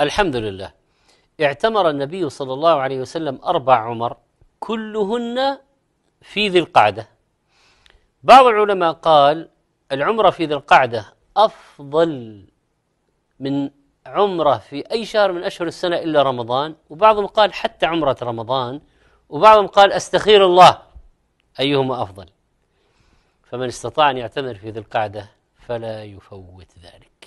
الحمد لله اعتمر النبي صلى الله عليه وسلم أربع عمر كلهن في ذي القعدة بعض العلماء قال العمرة في ذي القعدة أفضل من عمرة في أي شهر من أشهر السنة إلا رمضان وبعضهم قال حتى عمرة رمضان وبعضهم قال أستخير الله أيهما أفضل فمن استطاع أن يعتمر في ذي القعدة فلا يفوت ذلك